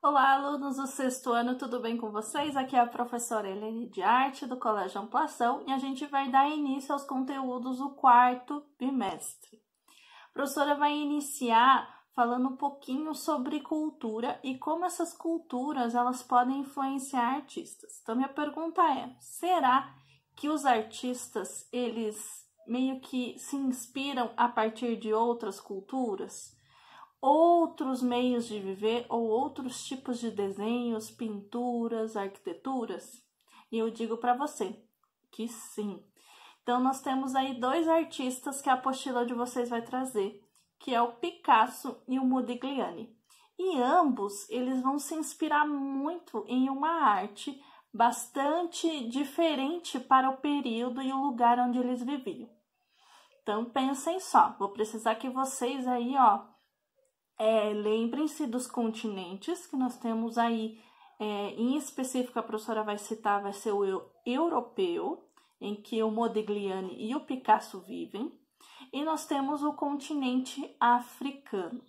Olá, alunos do sexto ano, tudo bem com vocês? Aqui é a professora Helene de Arte, do Colégio Amplação, e a gente vai dar início aos conteúdos do quarto bimestre. A professora vai iniciar falando um pouquinho sobre cultura e como essas culturas elas podem influenciar artistas. Então, minha pergunta é, será que os artistas, eles meio que se inspiram a partir de outras culturas? outros meios de viver ou outros tipos de desenhos, pinturas, arquiteturas? E eu digo para você que sim. Então nós temos aí dois artistas que a apostila de vocês vai trazer, que é o Picasso e o Modigliani. E ambos eles vão se inspirar muito em uma arte bastante diferente para o período e o lugar onde eles viviam. Então pensem só, vou precisar que vocês aí, ó, é, Lembrem-se dos continentes que nós temos aí, é, em específico a professora vai citar, vai ser o europeu, em que o Modigliani e o Picasso vivem, e nós temos o continente africano.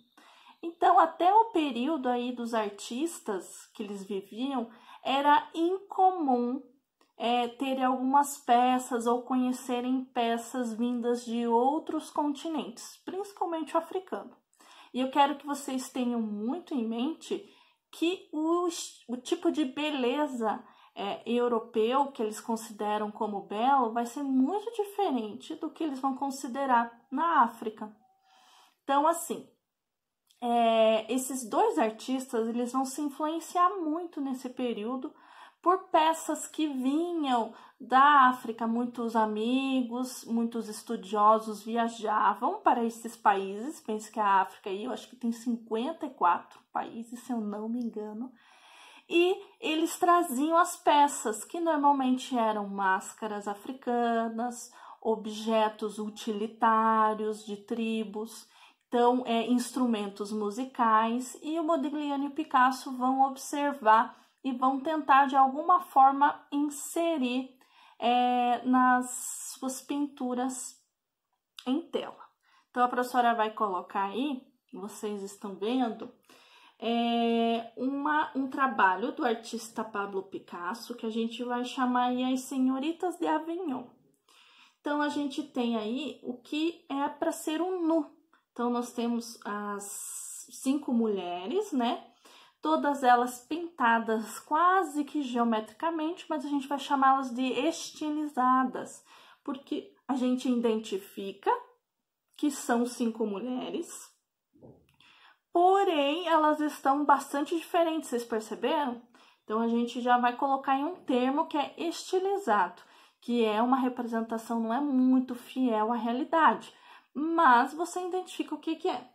Então, até o período aí dos artistas que eles viviam, era incomum é, ter algumas peças ou conhecerem peças vindas de outros continentes, principalmente o africano. E eu quero que vocês tenham muito em mente que o, o tipo de beleza é, europeu que eles consideram como belo vai ser muito diferente do que eles vão considerar na África. Então, assim, é, esses dois artistas eles vão se influenciar muito nesse período por peças que vinham da África. Muitos amigos, muitos estudiosos viajavam para esses países. Penso que a África aí, eu acho que tem 54 países, se eu não me engano. E eles traziam as peças, que normalmente eram máscaras africanas, objetos utilitários de tribos, então é, instrumentos musicais. E o Modigliani e o Picasso vão observar e vão tentar de alguma forma inserir é, nas suas pinturas em tela. Então a professora vai colocar aí, vocês estão vendo, é uma, um trabalho do artista Pablo Picasso que a gente vai chamar aí as Senhoritas de Avignon. Então a gente tem aí o que é para ser um nu. Então nós temos as cinco mulheres, né? todas elas pintadas quase que geometricamente, mas a gente vai chamá-las de estilizadas, porque a gente identifica que são cinco mulheres, porém elas estão bastante diferentes, vocês perceberam? Então a gente já vai colocar em um termo que é estilizado, que é uma representação não é muito fiel à realidade, mas você identifica o que, que é.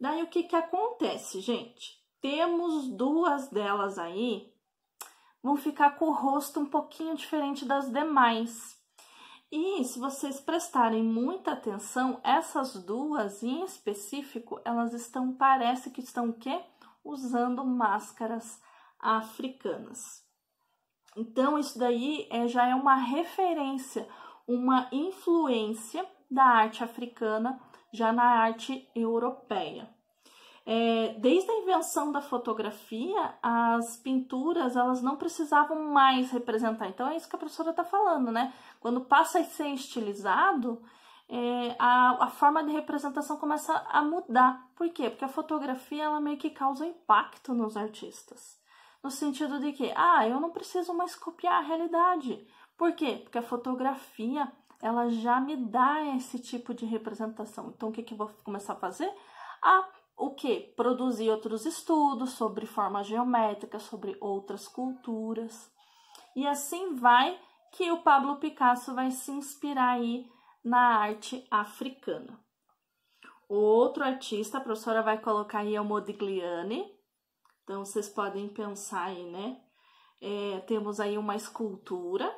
Daí o que, que acontece, gente? temos duas delas aí, vão ficar com o rosto um pouquinho diferente das demais. E se vocês prestarem muita atenção, essas duas em específico, elas estão, parece que estão o quê? Usando máscaras africanas. Então, isso daí é, já é uma referência, uma influência da arte africana já na arte europeia. É, desde a invenção da fotografia, as pinturas elas não precisavam mais representar. Então é isso que a professora está falando, né? Quando passa a ser estilizado, é, a, a, forma de representação começa a mudar. Por quê? Porque a fotografia ela meio que causa impacto nos artistas. No sentido de que, ah, eu não preciso mais copiar a realidade. Por quê? Porque a fotografia ela já me dá esse tipo de representação. Então o que, que eu vou começar a fazer? Ah o que? Produzir outros estudos sobre formas geométricas, sobre outras culturas. E assim vai que o Pablo Picasso vai se inspirar aí na arte africana. Outro artista, a professora vai colocar aí é o Modigliani. Então vocês podem pensar aí, né? É, temos aí uma escultura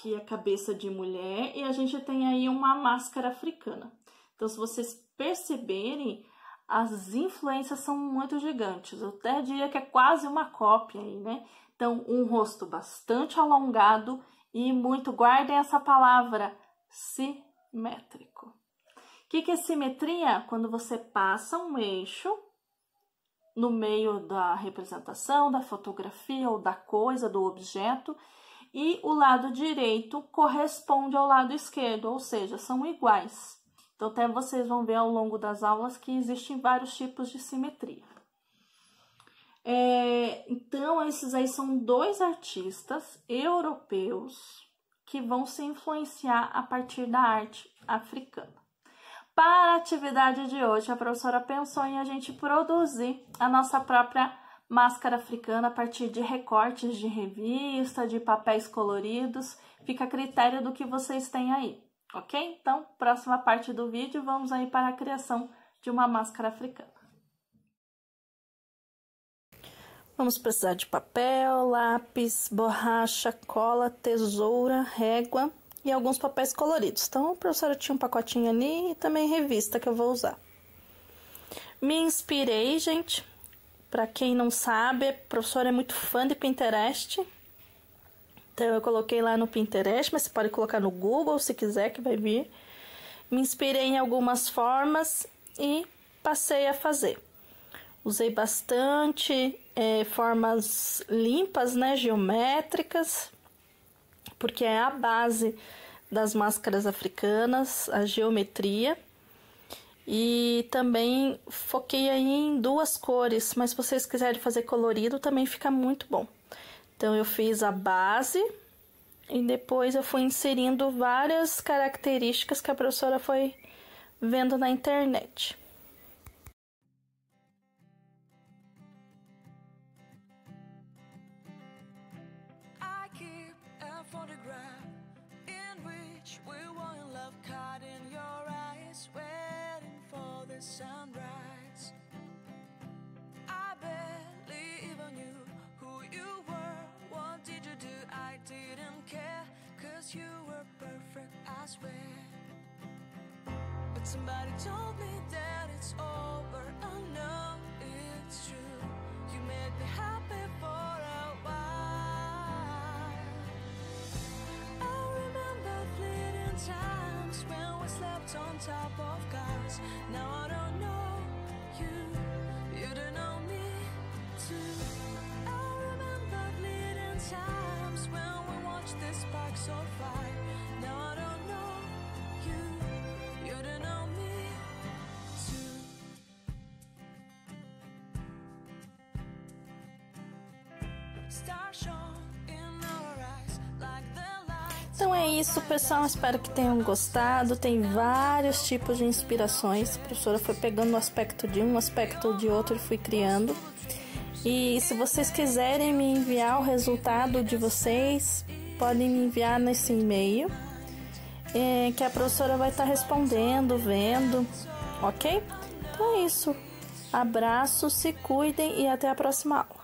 que é cabeça de mulher e a gente tem aí uma máscara africana. Então, se vocês perceberem, as influências são muito gigantes. Eu até diria que é quase uma cópia aí, né? Então, um rosto bastante alongado e muito, guardem essa palavra, simétrico. O que, que é simetria? Quando você passa um eixo no meio da representação, da fotografia ou da coisa, do objeto, e o lado direito corresponde ao lado esquerdo, ou seja, são iguais. Então, até vocês vão ver ao longo das aulas que existem vários tipos de simetria. É, então, esses aí são dois artistas europeus que vão se influenciar a partir da arte africana. Para a atividade de hoje, a professora pensou em a gente produzir a nossa própria máscara africana a partir de recortes de revista, de papéis coloridos. Fica a critério do que vocês têm aí. Ok? Então, próxima parte do vídeo, vamos aí para a criação de uma máscara africana. Vamos precisar de papel, lápis, borracha, cola, tesoura, régua e alguns papéis coloridos. Então, a professora tinha um pacotinho ali e também revista que eu vou usar. Me inspirei, gente. Para quem não sabe, a professora é muito fã de Pinterest, então eu coloquei lá no Pinterest, mas você pode colocar no Google se quiser que vai vir. Me inspirei em algumas formas e passei a fazer. Usei bastante é, formas limpas, né, geométricas, porque é a base das máscaras africanas, a geometria. E também foquei aí em duas cores, mas se vocês quiserem fazer colorido também fica muito bom. Então eu fiz a base e depois eu fui inserindo várias características que a professora foi vendo na internet. sound swear. But somebody told me that it's over. I oh, know it's true. You made me happy for a while. I remember fleeting times when we slept on top of cars. Now I don't know. so far. Now I don't. Então é isso, pessoal. Espero que tenham gostado. Tem vários tipos de inspirações. A professora foi pegando um aspecto de um, um aspecto de outro e fui criando. E se vocês quiserem me enviar o resultado de vocês, podem me enviar nesse e-mail é, que a professora vai estar tá respondendo, vendo, ok? Então é isso. Abraço, se cuidem e até a próxima aula.